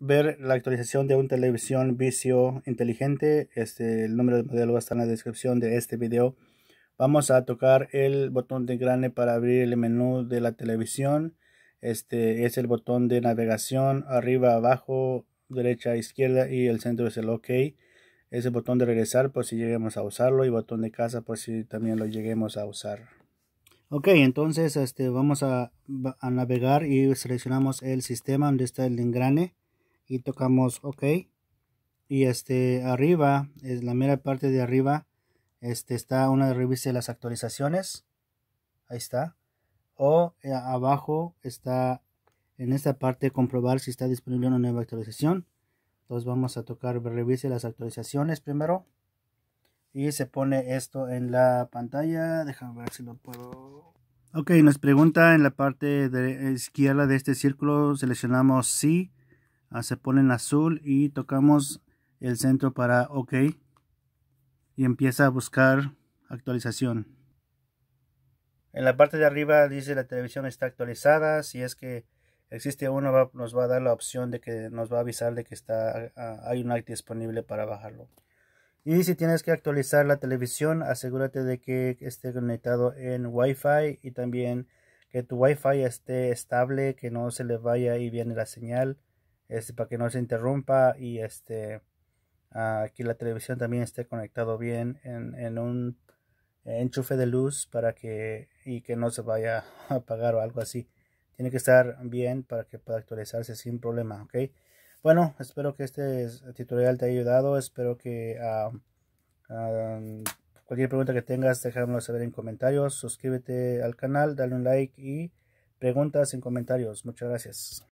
ver la actualización de un televisión vicio inteligente, este, el número de modelo está en la descripción de este video. Vamos a tocar el botón de grande para abrir el menú de la televisión. Este es el botón de navegación, arriba, abajo, derecha, izquierda y el centro es el OK. Es el botón de regresar por si lleguemos a usarlo y botón de casa por si también lo lleguemos a usar. Ok, entonces este, vamos a, navegar y seleccionamos el sistema donde está el engrane y tocamos OK. Y este arriba, es la mera parte de arriba, este está una de de las actualizaciones. Ahí está. O eh, abajo está en esta parte comprobar si está disponible una nueva actualización. Entonces vamos a tocar revise las actualizaciones primero y se pone esto en la pantalla. Déjame ver si lo puedo. Ok, nos pregunta en la parte de izquierda de este círculo, seleccionamos sí, ah, se pone en azul y tocamos el centro para OK y empieza a buscar actualización. En la parte de arriba dice la televisión está actualizada, si es que existe uno nos va a dar la opción de que nos va a avisar de que está, ah, hay un act disponible para bajarlo. Y si tienes que actualizar la televisión, asegúrate de que esté conectado en Wi-Fi y también que tu Wi-Fi esté estable, que no se le vaya y viene la señal, este, para que no se interrumpa y este, ah, que la televisión también esté conectado bien en, en un enchufe de luz para que y que no se vaya a apagar o algo así. Tiene que estar bien para que pueda actualizarse sin problema, ¿ok? Bueno, espero que este tutorial te haya ayudado. Espero que ah, ah, cualquier pregunta que tengas, déjamelo saber en comentarios. Suscríbete al canal, dale un like y preguntas en comentarios. Muchas gracias.